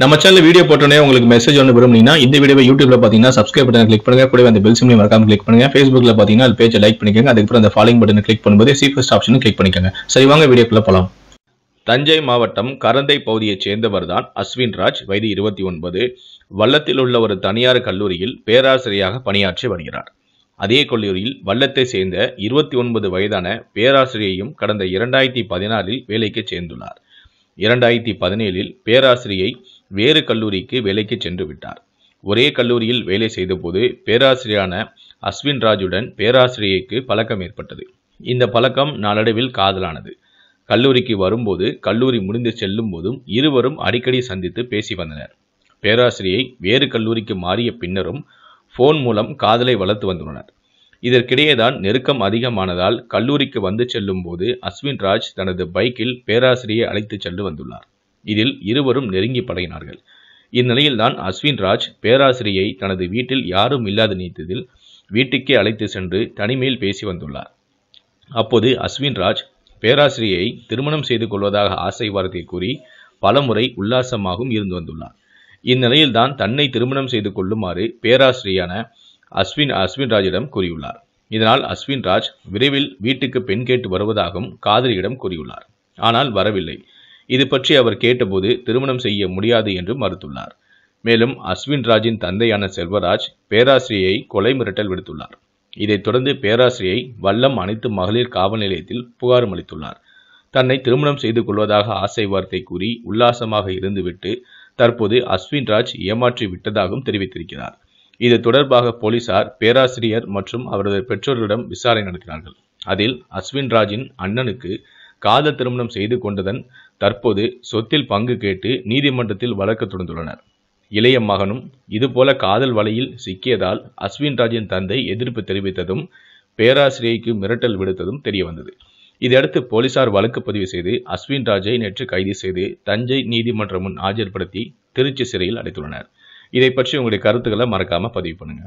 நம்ம channel video போட்டோன்னே உங்களுக்கு மெசேஜ் ஒன்று விரும்புனீங்கன்னா இந்த வீடியோ யூடியூப்ல பார்த்தீங்கன்னா சப்ஸ்கிரைப் பட்டன் கிளிக் பண்ணுங்க கூட அந்த பெல் சிம்லையும் மறக்காம கிளிக் பண்ணுங்க ஃபேஸ்புக்ல பார்த்தீங்கன்னா அது பேஜை லைக் பண்ணிக்கோங்க அதுக்கப்புறம் அந்த ஃபாலோயிங் பட்டன் கிளிக் பண்ணும்போது சீஃபஸ்ட் ஆப்ஷனும் கிளிக் பண்ணிக்கோங்க சரி வாங்க வீடியோக்குள்ள போகலாம் தஞ்சை மாவட்டம் கரந்தை பகுதியைச் சேர்ந்தவர் தான் அஸ்வின்ராஜ் வயது இருபத்தி ஒன்பது வல்லத்தில் உள்ள ஒரு தனியார் கல்லூரியில் பேராசிரியராக பணியாற்றி வருகிறார் அதே கல்லூரியில் வல்லத்தை சேர்ந்த இருபத்தி ஒன்பது வயதான பேராசிரியையும் கடந்த இரண்டாயிரத்தி பதினாறில் வேலைக்கு சேர்ந்துள்ளார் இரண்டாயிரத்தி பதினேழில் பேராசிரியை வேறு கல்லூரிக்கு வேலைக்கு சென்று விட்டார் ஒரே கல்லூரியில் வேலை செய்தபோது பேராசிரியரான அஸ்வின் ராஜுடன் பேராசிரியைக்கு பழக்கம் ஏற்பட்டது இந்த பழக்கம் நாளடைவில் காதலானது கல்லூரிக்கு வரும்போது கல்லூரி முடிந்து செல்லும் போதும் இருவரும் அடிக்கடி சந்தித்து பேசி வந்தனர் பேராசிரியை வேறு கல்லூரிக்கு மாறிய பின்னரும் ஃபோன் மூலம் காதலை வளர்த்து வந்துள்ளனர் இதற்கிடையேதான் நெருக்கம் அதிகமானதால் கல்லூரிக்கு வந்து செல்லும் போது அஸ்வின் ராஜ் தனது பைக்கில் பேராசிரியை அழைத்து சென்று வந்துள்ளார் இதில் இருவரும் நெருங்கி பழகினார்கள் இந்நிலையில்தான் அஸ்வின் ராஜ் பேராசிரியை தனது வீட்டில் யாரும் இல்லாது நீத்ததில் வீட்டுக்கே அழைத்து சென்று தனிமையில் பேசி வந்துள்ளார் அப்போது அஸ்வின் ராஜ் பேராசிரியை திருமணம் செய்து கொள்வதாக ஆசை வார்த்தை கூறி பலமுறை உல்லாசமாகவும் இருந்து வந்துள்ளார் இந்நிலையில்தான் தன்னை திருமணம் செய்து கொள்ளுமாறு பேராசிரியான அஸ்வின் அஸ்வின் ராஜிடம் கூறியுள்ளார் இதனால் அஸ்வின் ராஜ் விரைவில் வீட்டுக்கு பெண் கேட்டு வருவதாகவும் காதலியிடம் கூறியுள்ளார் ஆனால் வரவில்லை இது பற்றி அவர் கேட்டபோது திருமணம் செய்ய முடியாது என்று மறுத்துள்ளார் மேலும் அஸ்வின் ராஜின் தந்தையான செல்வராஜ் பேராசிரியை கொலை மிரட்டல் விடுத்துள்ளார் இதைத் தொடர்ந்து பேராசிரியை வல்லம் அனைத்து மகளிர் காவல் நிலையத்தில் புகாரும் அளித்துள்ளார் தன்னை திருமணம் செய்து கொள்வதாக ஆசை வார்த்தை கூறி உல்லாசமாக இருந்துவிட்டு தற்போது அஸ்வின் ராஜ் ஏமாற்றி விட்டதாகவும் தெரிவித்திருக்கிறார் இது தொடர்பாக போலீசார் பேராசிரியர் மற்றும் அவரது பெற்றோர்களிடம் விசாரணை நடத்தினார்கள் அதில் அஸ்வின் ராஜின் அண்ணனுக்கு காதல் திருமணம் செய்து கொண்டதன் தற்போது சொத்தில் பங்கு கேட்டு நீதிமன்றத்தில் வழக்கு தொடர்ந்துள்ளனர் இளைய மகனும் இதுபோல காதல் வலையில் சிக்கியதால் அஸ்வின் ராஜின் தந்தை எதிர்ப்பு தெரிவித்ததும் பேராசிரியைக்கு மிரட்டல் விடுத்ததும் தெரியவந்தது இதையடுத்து போலீசார் வழக்கு பதிவு செய்து அஸ்வின் ராஜை நேற்று கைது செய்து தஞ்சை நீதிமன்றம் முன் ஆஜர்படுத்தி திருச்சி சிறையில் அடைத்துள்ளனர் இதை பற்றி உங்களுடைய கருத்துக்களை மறக்காம பதிவு பண்ணுங்க